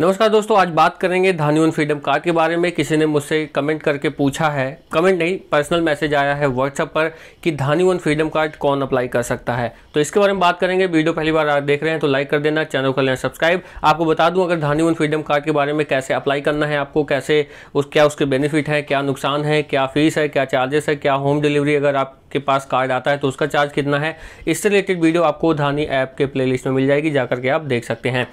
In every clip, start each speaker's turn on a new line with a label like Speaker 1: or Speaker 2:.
Speaker 1: नमस्कार दोस्तों आज बात करेंगे धानी ऑन फ्रीडम कार्ड के बारे में किसी ने मुझसे कमेंट करके पूछा है कमेंट नहीं पर्सनल मैसेज आया है व्हाट्सएप पर कि धानी ऑन फ्रीडम कार्ड कौन अप्लाई कर सकता है तो इसके बारे में बात करेंगे वीडियो पहली बार आप देख रहे हैं तो लाइक कर देना चैनल कर लेना सब्सक्राइब आपको बता दूं अगर धानी ऑन फ्रीडम कार्ड के बारे में कैसे अप्लाई करना है आपको कैसे उस क्या उसके बेनिफिट है क्या नुकसान है क्या फीस है क्या चार्जेस है क्या होम डिलीवरी अगर आप के पास कार्ड आता है तो उसका चार्ज कितना है इससे रिलेटेड वीडियो आपको धानी ऐप के प्लेलिस्ट में मिल जाएगी जाकर के आप देख सकते हैं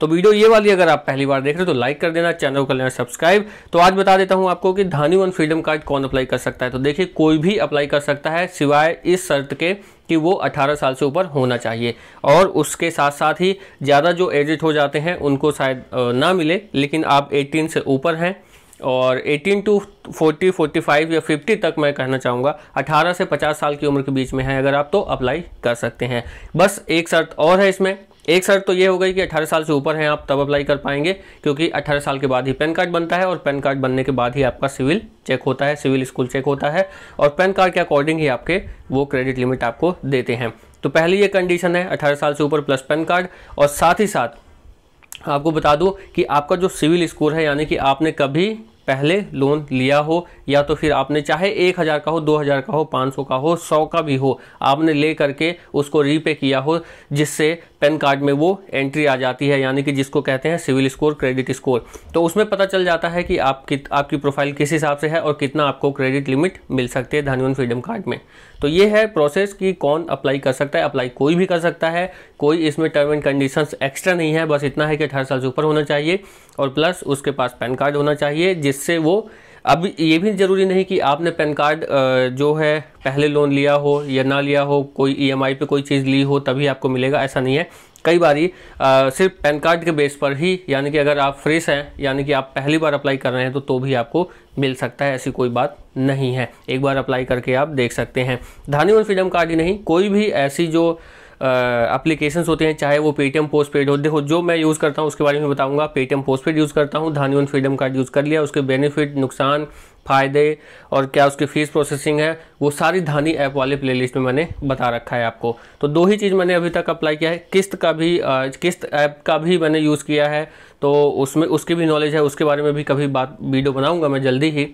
Speaker 1: तो वीडियो ये वाली अगर आप पहली बार देख रहे हो तो लाइक कर देना चैनल को कर लेना सब्सक्राइब तो आज बता देता हूँ आपको कि धानी वन फ्रीडम कार्ड कौन अप्लाई कर सकता है तो देखिए कोई भी अप्लाई कर सकता है सिवाय इस शर्त के कि वो 18 साल से ऊपर होना चाहिए और उसके साथ साथ ही ज़्यादा जो एजिड हो जाते हैं उनको शायद ना मिले लेकिन आप एटीन से ऊपर हैं और 18 टू 40, 45 या 50 तक मैं कहना चाहूँगा 18 से 50 साल की उम्र के बीच में है अगर आप तो अप्लाई कर सकते हैं बस एक शर्त और है इसमें एक शर्त तो ये हो गई कि 18 साल से ऊपर हैं आप तब अप्लाई कर पाएंगे क्योंकि 18 साल के बाद ही पैन कार्ड बनता है और पैन कार्ड बनने के बाद ही आपका सिविल चेक होता है सिविल स्कूल चेक होता है और पैन कार्ड के अकॉर्डिंग ही आपके वो क्रेडिट लिमिट आपको देते हैं तो पहली ये कंडीशन है अठारह साल से ऊपर प्लस पैन कार्ड और साथ ही साथ आपको बता दूं कि आपका जो सिविल स्कोर है यानी कि आपने कभी पहले लोन लिया हो या तो फिर आपने चाहे एक हज़ार का हो दो हज़ार का हो पाँच सौ का हो सौ का भी हो आपने ले करके उसको रीपे किया हो जिससे पैन कार्ड में वो एंट्री आ जाती है यानी कि जिसको कहते हैं सिविल स्कोर क्रेडिट स्कोर तो उसमें पता चल जाता है कि आप कित, आपकी प्रोफाइल किस हिसाब से है और कितना आपको क्रेडिट लिमिट मिल सकती है धनवन फ्रीडम कार्ड में तो ये है प्रोसेस कि कौन अप्लाई कर सकता है अप्लाई कोई भी कर सकता है कोई इसमें टर्म एंड कंडीशन एक्स्ट्रा नहीं है बस इतना है कि अठारह साल से ऊपर होना चाहिए और प्लस उसके पास पैन कार्ड होना चाहिए जिससे वो अब ये भी ज़रूरी नहीं कि आपने पैन कार्ड जो है पहले लोन लिया हो या ना लिया हो कोई ईएमआई पे कोई चीज़ ली हो तभी आपको मिलेगा ऐसा नहीं है कई बार सिर्फ पैन कार्ड के बेस पर ही यानी कि अगर आप फ्रेश हैं यानी कि आप पहली बार अप्लाई कर रहे हैं तो तो भी आपको मिल सकता है ऐसी कोई बात नहीं है एक बार अप्लाई करके आप देख सकते हैं धानी और फ्रीडम कार्ड ही नहीं कोई भी ऐसी जो एप्लीकेशंस होते हैं चाहे वो पेटीएम पोस्ट पेड हो देखो जो मैं यूज़ करता हूँ उसके बारे में बताऊँगा पेटीएम पोस्ट पेड यूज़ करता हूँ Dhani one freedom card use कर लिया उसके बेनिफिट नुकसान फ़ायदे और क्या उसकी फ़ीस प्रोसेसिंग है वो सारी धानी ऐप वाले प्लेलिस्ट में मैंने बता रखा है आपको तो दो ही चीज़ मैंने अभी तक अप्लाई किया है किस्त का भी किस्त ऐप का भी मैंने यूज़ किया है तो उसमें उसकी भी नॉलेज है उसके बारे में भी कभी बात वीडियो बनाऊँगा मैं जल्दी ही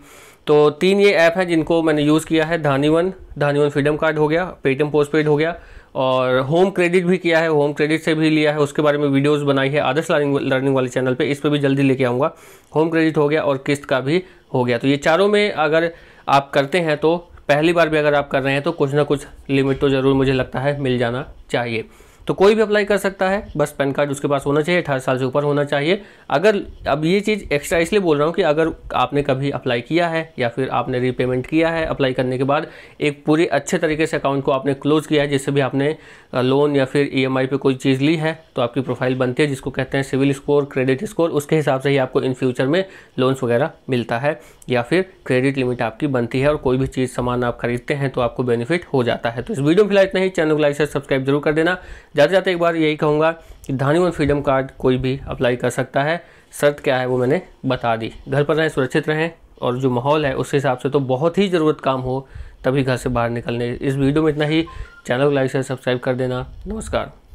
Speaker 1: तो तीन ये ऐप हैं जिनको मैंने यूज़ किया है Dhani one Dhani one freedom card हो गया पेटीएम पोस्ट पेड हो गया और होम क्रेडिट भी किया है होम क्रेडिट से भी लिया है उसके बारे में वीडियोस बनाई है आदर्श लर्निंग लर्निंग वाले चैनल पे इस पर भी जल्दी लेके आऊँगा होम क्रेडिट हो गया और किस्त का भी हो गया तो ये चारों में अगर आप करते हैं तो पहली बार भी अगर आप कर रहे हैं तो कुछ ना कुछ लिमिट तो ज़रूर मुझे लगता है मिल जाना चाहिए तो कोई भी अप्लाई कर सकता है बस पैन कार्ड उसके पास होना चाहिए अठारह साल से ऊपर होना चाहिए अगर अब ये चीज़ एक्स्ट्रा इसलिए बोल रहा हूँ कि अगर आपने कभी अप्लाई किया है या फिर आपने रीपेमेंट किया है अप्लाई करने के बाद एक पूरे अच्छे तरीके से अकाउंट को आपने क्लोज किया है जिससे भी आपने लोन या फिर ई e एम पे कोई चीज़ ली है तो आपकी प्रोफाइल बनती है जिसको कहते हैं सिविल स्कोर क्रेडिट स्कोर उसके हिसाब से ही आपको इन फ्यूचर में लोन्स वगैरह मिलता है या फिर क्रेडिट लिमिट आपकी बनती है और कोई भी चीज़ सामान आप खरीदते हैं तो आपको बेनिफिट हो जाता है तो इस वीडियो में फिलहाल इतना ही चैनल को लाइक सब्सक्राइब जरूर कर देना जाते जाते एक बार यही कहूँगा कि धानी वन फ्रीडम कार्ड कोई भी अप्लाई कर सकता है शर्त क्या है वो मैंने बता दी घर पर रहें सुरक्षित रहें और जो माहौल है उस हिसाब से तो बहुत ही ज़रूरत काम हो तभी घर से बाहर निकलने इस वीडियो में इतना ही चैनल को लाइक शेयर सब्सक्राइब कर देना नमस्कार